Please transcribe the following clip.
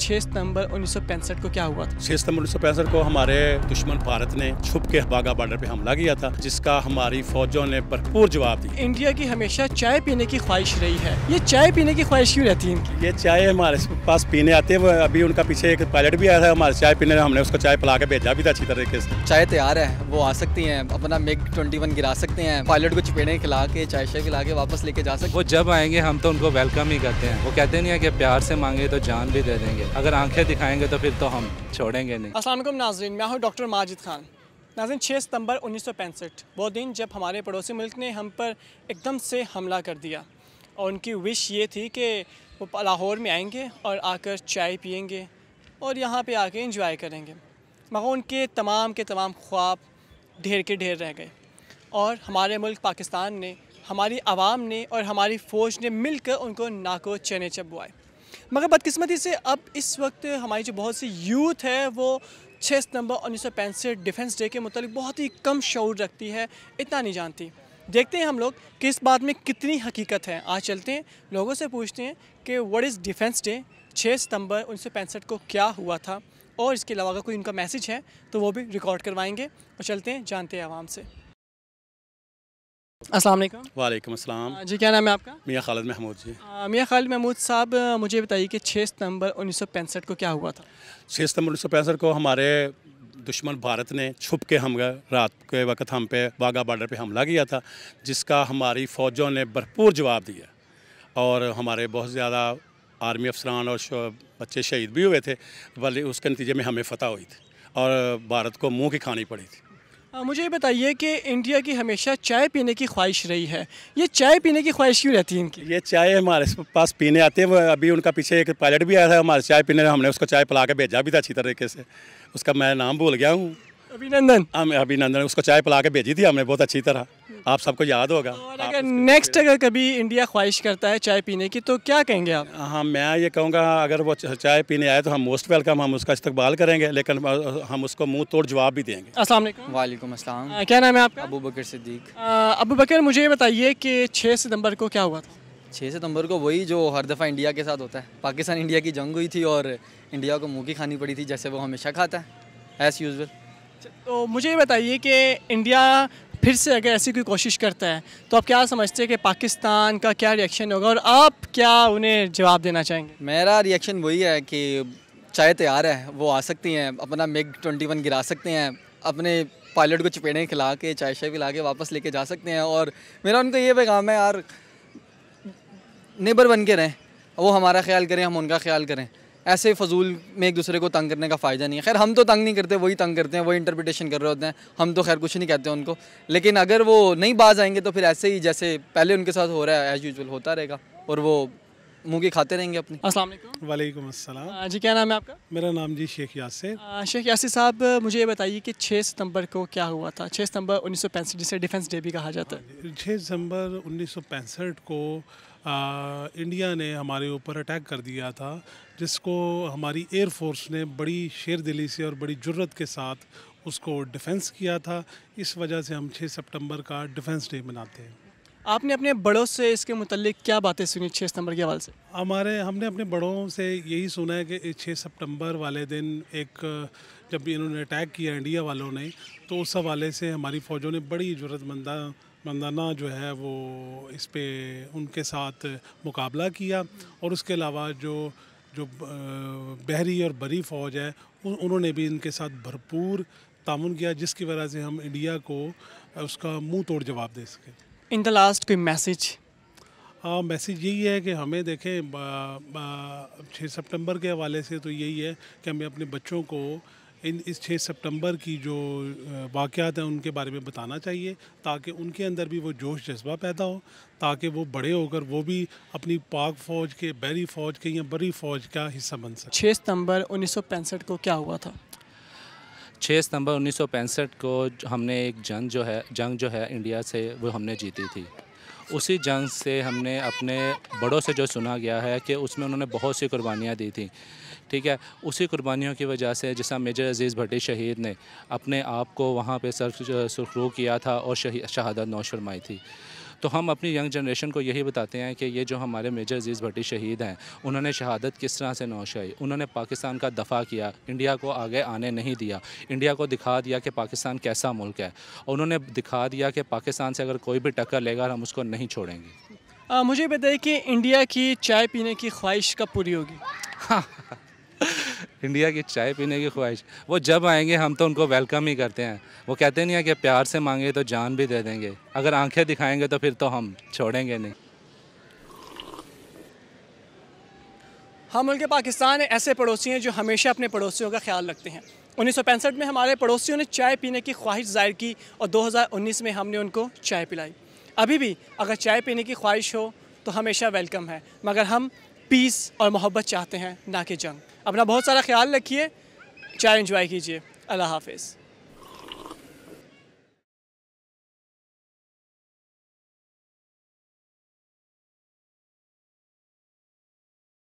छह सितंबर उन्नीस को क्या हुआ था छह सितंबर उन्नीस को हमारे दुश्मन भारत ने छुप के बागा बॉर्डर पे हमला किया था जिसका हमारी फौजों ने भरपूर जवाब दी इंडिया की हमेशा चाय पीने की ख्वाहिश रही है ये चाय पीने की ख्वाहिश क्यों रहती है इनकी ये चाय हमारे पास पीने आते हैं अभी उनका पीछे एक पायलट भी आया था हमारे चाय पीने हमने उसको चाय पिला के भेजा भी था अच्छी तरीके से चाय तैयार है वो आ सकती है अपना मेक ट्वेंटी गिरा सकते हैं पायलट को चपेड़े खिला के चाय शाय खिला के वापस लेके जा सकते वो जब आएंगे हम तो उनको वेलकम ही करते हैं वो कहते नहीं है कि प्यार से मांगे तो जान भी दे देंगे अगर आंखें दिखाएंगे तो फिर तो हम छोड़ेंगे नहीं असल नाजरीन मैं हूँ डॉक्टर माजिद खान नाजिन 6 सितंबर उन्नीस वो दिन जब हमारे पड़ोसी मुल्क ने हम पर एकदम से हमला कर दिया और उनकी विश ये थी कि वो लाहौर में आएंगे और आकर चाय पियेंगे और यहाँ पे आके इंजॉय करेंगे मगर उनके तमाम के तमाम ख्वाब ढेर के ढेर रह गए और हमारे मुल्क पाकिस्तान ने हमारी आवाम ने और हमारी फ़ौज ने मिलकर उनको नाको चने चबवाए मगर बदकिस्मती से अब इस वक्त हमारी जो बहुत सी यूथ है वो छः सितंबर उन्नीस सौ पैंसठ डिफेंस डे के मतलब बहुत ही कम शौर रखती है इतना नहीं जानती देखते हैं हम लोग कि इस बात में कितनी हकीकत है आज चलते हैं लोगों से पूछते हैं कि वट इज़ डिफेंस डे छः सितंबर उन्नीस सौ पैंसठ को क्या हुआ था और इसके अलावा अगर कोई उनका मैसेज है तो वो भी रिकॉर्ड करवाएंगे और चलते हैं जानते हैं आवाम से अस्सलाम वालेकुम अस्सलाम हाँ जी क्या नाम है आपका मियाँ खालिद महमूद जी हाँ, मियाँ खालिद महमूद साहब मुझे बताइए कि छः सितंबर उन्नीस को क्या हुआ था छः सितंबर उन्नीस को हमारे दुश्मन भारत ने छुप के हम रात के वक्त हम पे वाघा बॉर्डर पे हमला किया था जिसका हमारी फ़ौजों ने भरपूर जवाब दिया और हमारे बहुत ज़्यादा आर्मी अफसरान और बच्चे शहीद भी हुए थे बल्कि उसके नतीजे में हमें फतह हुई थी और भारत को मुँह की खानी पड़ी थी हाँ, मुझे ये बताइए कि इंडिया की हमेशा चाय पीने की ख्वाहिश रही है ये चाय पीने की ख्वाहिश क्यों रहती है इनकी ये चाय हमारे पास पीने आते हैं अभी उनका पीछे एक पायलट भी आया था हमारे चाय पीने हमने उसको चाय पिला के भेजा भी था अच्छी तरीके से उसका मैं नाम भूल गया हूँ अभिनंदन हम हाँ, अभिनंदन उसको चाय पिला के भेजी थी हमने बहुत अच्छी तरह आप सबको याद होगा तो अगर नेक्स्ट अगर कभी इंडिया ख्वाहिश करता है चाय पीने की तो क्या कहेंगे आप हाँ मैं ये कहूँगा अगर वो चाय पीने आए तो हम मोस्ट वेलकम हम उसका इस्तेबाल करेंगे लेकिन हम उसको मुँह तोड़ जवाब भी देंगे असल वालेकुम क्या नाम है आपका अबू बकर सिद्दीक अबू बकर मुझे ये बताइए कि छः सितम्बर को क्या हुआ था छः सितंबर को वही जो हर दफ़ा इंडिया के साथ होता है पाकिस्तान इंडिया की जंग हुई थी और इंडिया को मूँगी खानी पड़ी थी जैसे वो हमेशा खाता है एज़ यूजल तो मुझे ये बताइए कि इंडिया फिर से अगर ऐसी कोई कोशिश करता है तो आप क्या समझते हैं कि पाकिस्तान का क्या रिएक्शन होगा और आप क्या उन्हें जवाब देना चाहेंगे मेरा रिएक्शन वही है कि चाहे तैयार तो है वो आ सकती हैं अपना मेग ट्वेंटी वन गिरा सकते हैं अपने पायलट को चपेड़े खिला के चाय शाय पिला के वापस लेके जा सकते हैं और मेरा उनका ये पैगाम है यार नेबर बन के रहें वो हमारा ख्याल करें हम उनका ख्याल करें ऐसे फजूल में एक दूसरे को तंग करने का फ़ायदा नहीं है खैर हम तो तंग नहीं करते वही तंग करते हैं वही इंटरप्रिटेशन कर रहे होते हैं हम तो खैर कुछ नहीं कहते उनको लेकिन अगर वो नहीं बाज आएंगे तो फिर ऐसे ही जैसे पहले उनके साथ हो रहा है एज़ यूजल होता रहेगा और वो मुँह के खाते रहेंगे अपने अस्सलाम वालेकुम अस्सलाम जी क्या नाम है आपका मेरा नाम जी शेख यासिर शेख यासिर साहब मुझे ये बताइए कि 6 सितंबर को क्या हुआ था 6 सितंबर उन्नीस सौ पैंसठ जिसे डिफेंस डे भी कहा जाता है 6 हाँ सितंबर उन्नीस सौ पैंसठ को आ, इंडिया ने हमारे ऊपर अटैक कर दिया था जिसको हमारी एयर फोर्स ने बड़ी शेर दिली से और बड़ी जुर्रत के साथ उसको डिफेंस किया था इस वजह से हम 6 सितंबर का डिफेंस डे मनाते हैं आपने अपने बड़ों से इसके मतलब क्या बातें सुनी छः सितंबर के हवाले से हमारे हमने अपने बड़ों से यही सुना है कि छः सितंबर वाले दिन एक जब इन्होंने अटैक किया इंडिया वालों ने तो उस हवाले से हमारी फ़ौजों ने बड़ी जरूरतमंदा मंदाना जो है वो इस पर उनके साथ मुकाबला किया और उसके अलावा जो जो बहरी और बरी फ़ौज है उन्होंने भी इनके साथ भरपूर तामन किया जिसकी वजह से हम इंडिया को उसका मुंह तोड़ जवाब दे सकें इन द लास्ट कोई मैसेज हाँ मैसेज यही है कि हमें देखें छः सितंबर के हवाले से तो यही है कि हमें अपने बच्चों को इन इस 6 सितंबर की जो वाक़ात हैं उनके बारे में बताना चाहिए ताकि उनके अंदर भी वो जोश जज्बा पैदा हो ताकि वो बड़े होकर वो भी अपनी पाक फ़ौज के बैरी फ़ौज के या बड़ी फ़ौज का हिस्सा बन सके छः सितम्बर उन्नीस को क्या हुआ था छः सितंबर उन्नीस को हमने एक जंग जो है जंग जो है इंडिया से वो हमने जीती थी उसी जंग से हमने अपने बड़ों से जो सुना गया है कि उसमें उन्होंने बहुत सी कुर्बानियाँ दी थी ठीक है उसी कुर्बानियों की वजह से जैसा मेजर अजीज़ भट्टी शहीद ने अपने आप को वहाँ पर सर सुखरू किया था और शहादत नौश फरमाई थी तो हम अपनी यंग जनरेशन को यही बताते हैं कि ये जो हमारे मेजर अजीज़ भट्टी शहीद हैं उन्होंने शहादत किस तरह से नौशाई उन्होंने पाकिस्तान का दफ़ा किया इंडिया को आगे आने नहीं दिया इंडिया को दिखा दिया कि पाकिस्तान कैसा मुल्क है उन्होंने दिखा दिया कि पाकिस्तान से अगर कोई भी टक्कर लेगा हम उसको नहीं छोड़ेंगे आ, मुझे बताइए कि इंडिया की चाय पीने की ख्वाहिश कब पूरी होगी हाँ इंडिया की चाय पीने की ख्वाहिश वो जब आएंगे हम तो उनको वेलकम ही करते हैं वो कहते नहीं हैं कि प्यार से मांगे तो जान भी दे देंगे अगर आंखें दिखाएंगे तो फिर तो हम छोड़ेंगे नहीं हम हाँ, उनके पाकिस्तान ऐसे पड़ोसी हैं जो हमेशा अपने पड़ोसियों का ख्याल रखते हैं उन्नीस में हमारे पड़ोसियों ने चाय पीने की ख्वाहिश जाहिर की और दो में हमने उनको चाय पिलाई अभी भी अगर चाय पीने की ख्वाहिश हो तो हमेशा वेलकम है मगर हम पीस और मोहब्बत चाहते हैं ना कि जंग अपना बहुत सारा ख्याल रखिए चाय इन्जॉय कीजिए अल्लाह हाफिज़